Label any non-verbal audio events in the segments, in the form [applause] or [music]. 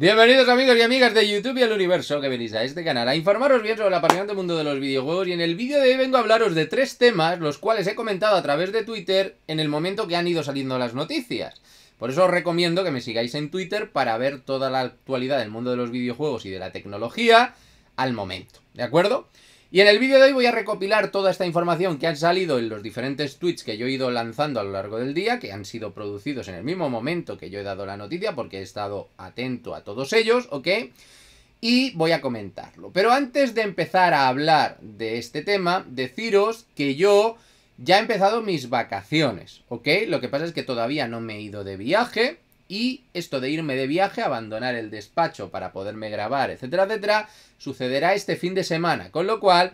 Bienvenidos amigos y amigas de YouTube y al universo que venís a este canal a informaros bien sobre la el del mundo de los videojuegos y en el vídeo de hoy vengo a hablaros de tres temas los cuales he comentado a través de Twitter en el momento que han ido saliendo las noticias. Por eso os recomiendo que me sigáis en Twitter para ver toda la actualidad del mundo de los videojuegos y de la tecnología al momento, ¿de acuerdo? Y en el vídeo de hoy voy a recopilar toda esta información que han salido en los diferentes tweets que yo he ido lanzando a lo largo del día, que han sido producidos en el mismo momento que yo he dado la noticia, porque he estado atento a todos ellos, ¿ok? Y voy a comentarlo. Pero antes de empezar a hablar de este tema, deciros que yo ya he empezado mis vacaciones, ¿ok? Lo que pasa es que todavía no me he ido de viaje, y esto de irme de viaje, abandonar el despacho para poderme grabar, etcétera, etcétera, sucederá este fin de semana. Con lo cual,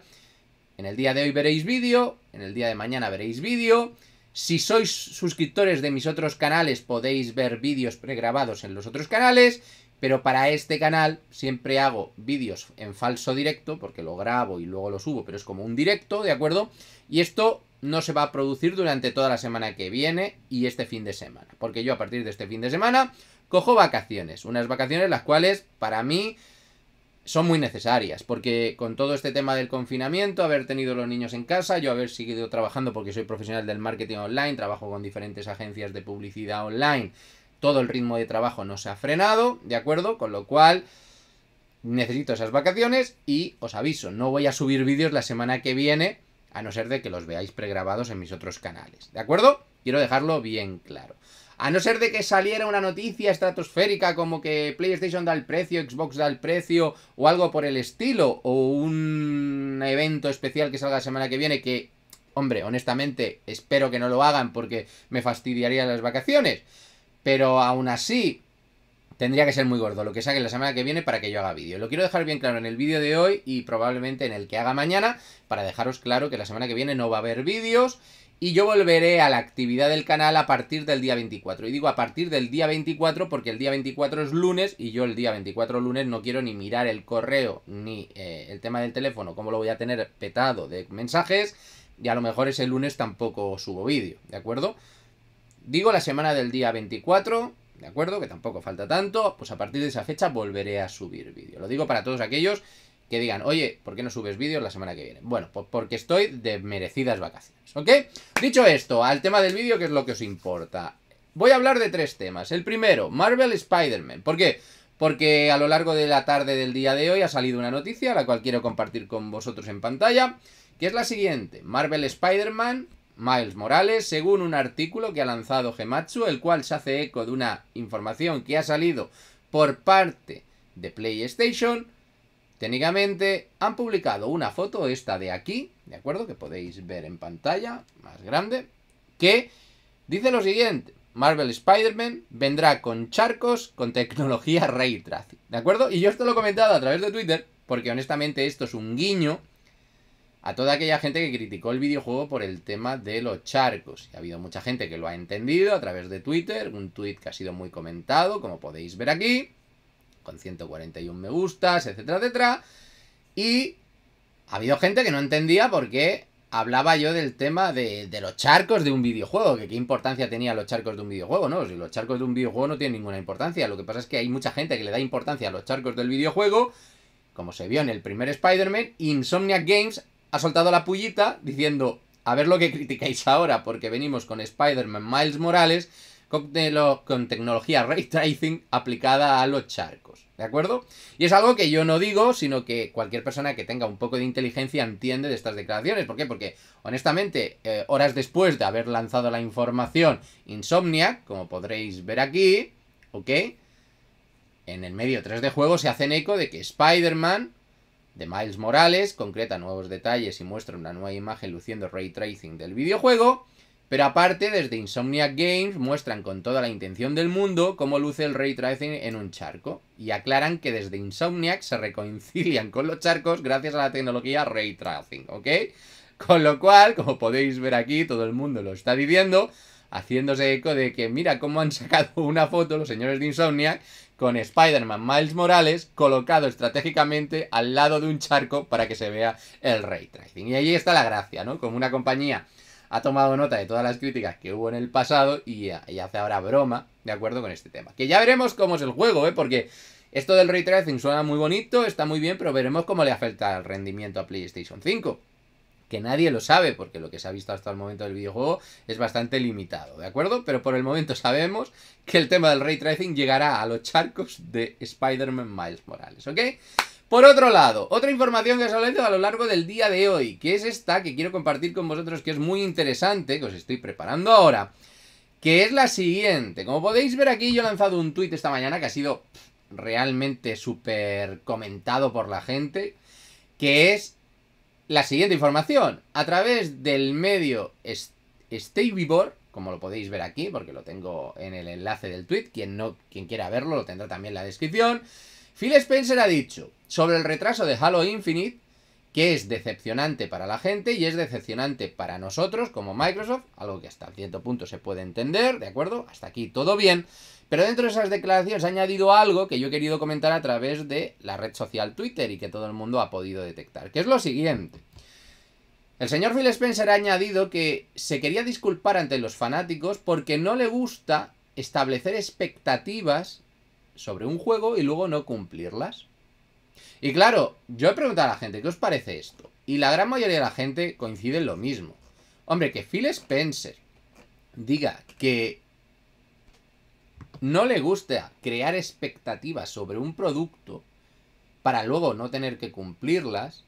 en el día de hoy veréis vídeo, en el día de mañana veréis vídeo. Si sois suscriptores de mis otros canales podéis ver vídeos pregrabados en los otros canales. Pero para este canal siempre hago vídeos en falso directo, porque lo grabo y luego lo subo, pero es como un directo, ¿de acuerdo? Y esto no se va a producir durante toda la semana que viene y este fin de semana. Porque yo a partir de este fin de semana cojo vacaciones. Unas vacaciones las cuales para mí son muy necesarias. Porque con todo este tema del confinamiento, haber tenido los niños en casa, yo haber seguido trabajando porque soy profesional del marketing online, trabajo con diferentes agencias de publicidad online todo el ritmo de trabajo no se ha frenado, ¿de acuerdo? Con lo cual necesito esas vacaciones y os aviso, no voy a subir vídeos la semana que viene, a no ser de que los veáis pregrabados en mis otros canales, ¿de acuerdo? Quiero dejarlo bien claro. A no ser de que saliera una noticia estratosférica como que PlayStation da el precio, Xbox da el precio o algo por el estilo, o un evento especial que salga la semana que viene que, hombre, honestamente espero que no lo hagan porque me fastidiaría las vacaciones. Pero aún así, tendría que ser muy gordo lo que saque la semana que viene para que yo haga vídeo. Lo quiero dejar bien claro en el vídeo de hoy y probablemente en el que haga mañana, para dejaros claro que la semana que viene no va a haber vídeos. Y yo volveré a la actividad del canal a partir del día 24. Y digo a partir del día 24 porque el día 24 es lunes y yo el día 24 lunes no quiero ni mirar el correo ni eh, el tema del teléfono, como lo voy a tener petado de mensajes. Y a lo mejor ese lunes tampoco subo vídeo, ¿de acuerdo? Digo la semana del día 24, ¿de acuerdo? Que tampoco falta tanto, pues a partir de esa fecha volveré a subir vídeo. Lo digo para todos aquellos que digan, oye, ¿por qué no subes vídeos la semana que viene? Bueno, pues porque estoy de merecidas vacaciones, ¿ok? Dicho esto, al tema del vídeo, que es lo que os importa. Voy a hablar de tres temas. El primero, Marvel Spider-Man. ¿Por qué? Porque a lo largo de la tarde del día de hoy ha salido una noticia, la cual quiero compartir con vosotros en pantalla, que es la siguiente. Marvel Spider-Man Miles Morales, según un artículo que ha lanzado Gematsu, el cual se hace eco de una información que ha salido por parte de PlayStation. Técnicamente han publicado una foto, esta de aquí, ¿de acuerdo? Que podéis ver en pantalla, más grande, que dice lo siguiente. Marvel Spider-Man vendrá con charcos con tecnología Ray ¿de acuerdo? Y yo esto lo he comentado a través de Twitter, porque honestamente esto es un guiño a toda aquella gente que criticó el videojuego por el tema de los charcos. Y ha habido mucha gente que lo ha entendido a través de Twitter, un tweet que ha sido muy comentado, como podéis ver aquí, con 141 me gustas, etcétera, etcétera. Y ha habido gente que no entendía por qué hablaba yo del tema de, de, los charcos de un videojuego, que qué importancia tenían los charcos de un videojuego, ¿no? Si los charcos de un videojuego no tienen ninguna importancia, lo que pasa es que hay mucha gente que le da importancia a los charcos del videojuego, como se vio en el primer Spider-Man, Insomniac Games ha soltado la pullita diciendo, a ver lo que criticáis ahora, porque venimos con Spider-Man Miles Morales con, con, tecnología ray tracing aplicada a los charcos, ¿de acuerdo? Y es algo que yo no digo, sino que cualquier persona que tenga un poco de inteligencia entiende de estas declaraciones. ¿Por qué? Porque, honestamente, eh, horas después de haber lanzado la información Insomniac, como podréis ver aquí, ¿ok? En el medio 3 de juego se hacen eco de que Spider-Man de Miles Morales, concreta nuevos detalles y muestra una nueva imagen luciendo ray tracing del videojuego, pero aparte desde Insomniac Games muestran con toda la intención del mundo cómo luce el ray tracing en un charco y aclaran que desde Insomniac se reconcilian con los charcos gracias a la tecnología ray tracing, ¿ok? Con lo cual, como podéis ver aquí, todo el mundo lo está viviendo, haciéndose eco de que mira cómo han sacado una foto los señores de Insomniac con Spider-Man Miles Morales colocado estratégicamente al lado de un charco para que se vea el ray tracing. Y ahí está la gracia, ¿no? Como una compañía ha tomado nota de todas las críticas que hubo en el pasado y, hace ahora broma, de acuerdo con este tema. Que ya veremos cómo es el juego, ¿eh? Porque esto del ray tracing suena muy bonito, está muy bien, pero veremos cómo le afecta el rendimiento a PlayStation 5 que nadie lo sabe, porque lo que se ha visto hasta el momento del videojuego es bastante limitado, ¿de acuerdo? Pero por el momento [laughs] sabemos que el tema del ray tracing llegará a los charcos de Spider-Man Miles Morales, ¿ok? Por otro lado, otra información que os he a lo largo del día de hoy, que es esta que quiero compartir con vosotros, que es muy interesante, que os estoy preparando ahora, que es la siguiente. Como podéis ver aquí, yo he lanzado un tweet esta mañana que ha sido realmente súper comentado por la gente, que es la siguiente información. A través del medio StayVivor, como lo podéis ver aquí, porque lo tengo en el enlace del tweet, quien, no, quien quiera verlo lo tendrá también en la descripción. Phil Spencer ha dicho sobre el retraso de Halo Infinite que es decepcionante para la gente y es decepcionante para nosotros como Microsoft, algo que hasta cierto punto se puede entender, ¿de acuerdo? Hasta aquí todo bien, pero dentro de esas declaraciones ha añadido algo que yo he querido comentar a través de la red social Twitter y que todo el mundo ha podido detectar, que es lo siguiente. El señor Phil Spencer ha añadido que se quería disculpar ante los fanáticos porque no le gusta establecer expectativas sobre un juego y luego no cumplirlas. Y claro, yo he preguntado a la gente, ¿qué os parece esto? Y la gran mayoría de la gente coincide en lo mismo. Hombre, que Phil Spencer diga que no le gusta crear expectativas sobre un producto para luego no tener que cumplirlas,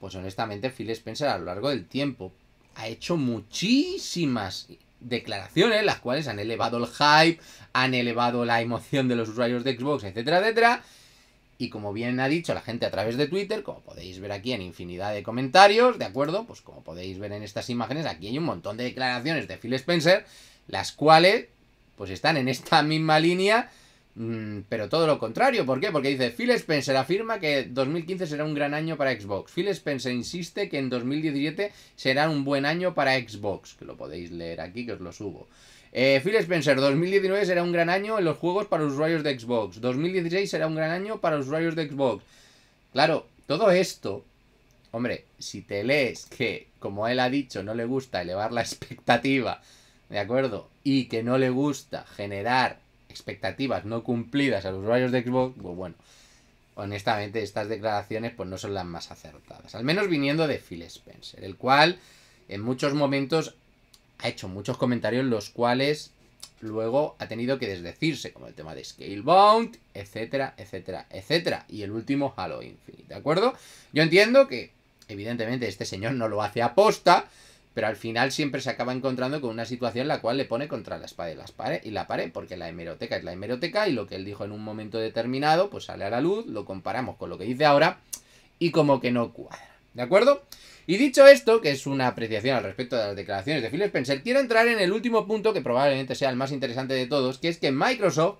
pues honestamente Phil Spencer a lo largo del tiempo ha hecho muchísimas declaraciones, las cuales han elevado el hype, han elevado la emoción de los usuarios de Xbox, etcétera, etcétera, y como bien ha dicho la gente a través de Twitter, como podéis ver aquí en infinidad de comentarios, ¿de acuerdo? Pues como podéis ver en estas imágenes, aquí hay un montón de declaraciones de Phil Spencer, las cuales pues están en esta misma línea, mm, pero todo lo contrario. ¿Por qué? Porque dice, Phil Spencer afirma que 2015 será un gran año para Xbox. Phil Spencer insiste que en 2017 será un buen año para Xbox, que lo podéis leer aquí, que os lo subo. Eh, Phil Spencer, 2019 será un gran año en los juegos para los usuarios de Xbox. 2016 será un gran año para los usuarios de Xbox. Claro, todo esto, hombre, si te lees que, como él ha dicho, no le gusta elevar la [laughs] expectativa, ¿de acuerdo? Y que no le gusta generar expectativas no cumplidas a los usuarios de Xbox, pues bueno, honestamente estas declaraciones pues no son las más acertadas. Al menos viniendo de Phil Spencer, el cual en muchos momentos ha hecho muchos comentarios los cuales luego ha tenido que desdecirse, como el tema de scale Scalebound, etcétera, etcétera, etcétera. Y el último Halo Infinite, ¿de acuerdo? Yo entiendo que, evidentemente, este señor no lo hace a posta, pero al final siempre se acaba encontrando con una situación la cual le pone contra la espada y, las paredes y la pared, porque la hemeroteca es la hemeroteca y lo que él dijo en un momento determinado, pues sale a la luz, lo comparamos con lo que dice ahora y como que no cuadra, ¿de acuerdo? Y dicho esto, que es una apreciación al respecto de las declaraciones de Phil Spencer, quiero entrar en el último punto, que probablemente sea el más interesante de todos, que es que Microsoft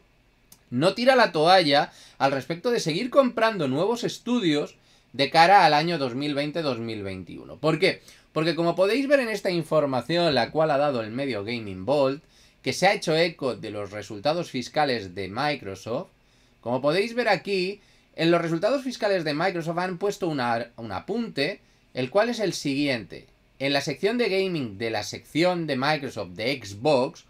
no tira la toalla al respecto de seguir comprando nuevos estudios de cara al año 2020-2021. ¿Por qué? Porque como podéis ver en esta información, la cual ha dado el medio Gaming Vault, que se ha hecho eco de los resultados fiscales de Microsoft, como podéis ver aquí, en los resultados fiscales de Microsoft han puesto un apunte el cual es el siguiente. En la sección de gaming de la sección de Microsoft de Xbox,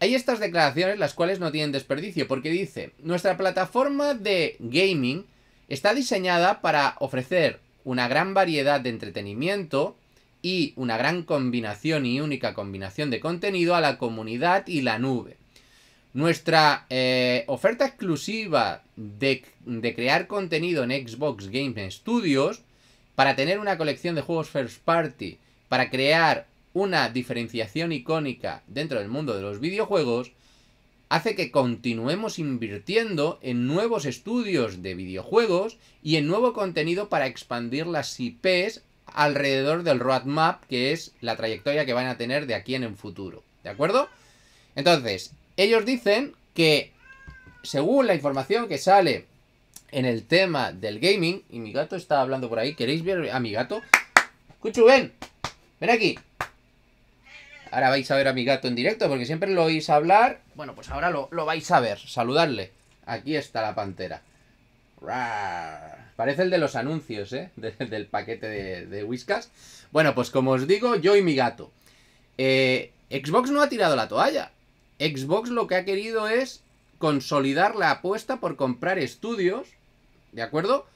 hay estas declaraciones las cuales no tienen desperdicio, porque dice, nuestra plataforma de gaming está diseñada para ofrecer una gran variedad de entretenimiento y una gran combinación y única combinación de contenido a la comunidad y la nube. Nuestra eh, oferta exclusiva de crear contenido en Xbox Game Studios para tener una colección de juegos first party, para crear una diferenciación icónica dentro del mundo de los videojuegos, hace que continuemos invirtiendo en nuevos estudios de videojuegos y en nuevo contenido para expandir las IPs alrededor del roadmap, que es la trayectoria que van a tener de aquí en el futuro. ¿De acuerdo? Entonces, ellos dicen que, según la información que sale en el tema del gaming. Y mi gato está hablando por ahí. ¿Queréis ver a mi gato? Cuchu, ven. Ven aquí. Ahora vais a ver a mi gato en directo porque siempre lo oís hablar. Bueno, pues ahora lo, vais a ver. Saludarle. Aquí está la pantera. Parece el de los anuncios, ¿eh? [laughs] del paquete de, Whiskas. Bueno, pues como os digo, yo y mi gato. Eh, Xbox no ha tirado la toalla. Xbox lo que ha querido es consolidar la apuesta por comprar estudios ¿De acuerdo?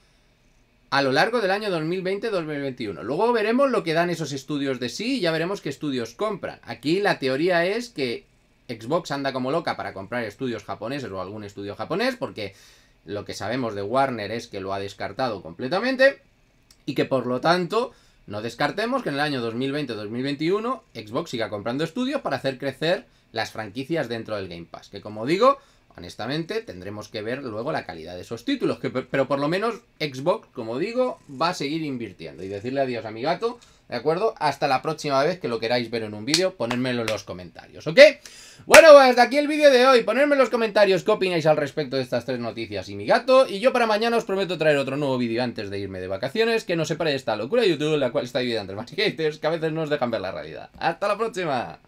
A lo largo del año 2020-2021. Luego veremos lo que dan esos estudios de sí y ya veremos qué estudios compran. Aquí la teoría es que Xbox anda como loca para comprar estudios japoneses o algún estudio japonés, porque lo que sabemos de Warner es que lo ha descartado completamente y que por lo tanto no descartemos que en el año 2020-2021 Xbox siga comprando estudios para hacer crecer las franquicias dentro del Game Pass, que como digo, Honestamente, tendremos que ver luego la calidad de esos títulos, que, pero por lo menos Xbox, como digo, va a seguir invirtiendo. Y decirle adiós a mi gato, ¿de acuerdo? Hasta la próxima vez que lo queráis ver en un vídeo, ponedmelo en los comentarios, ¿ok? Bueno, pues hasta aquí el vídeo de hoy. Ponedme en los comentarios qué opináis al respecto de estas tres noticias y mi gato. Y yo para mañana os prometo traer otro nuevo vídeo antes de irme de vacaciones, que no separe esta locura de YouTube, la cual está viviendo entre más haters, que a veces no os dejan ver la realidad. ¡Hasta la próxima!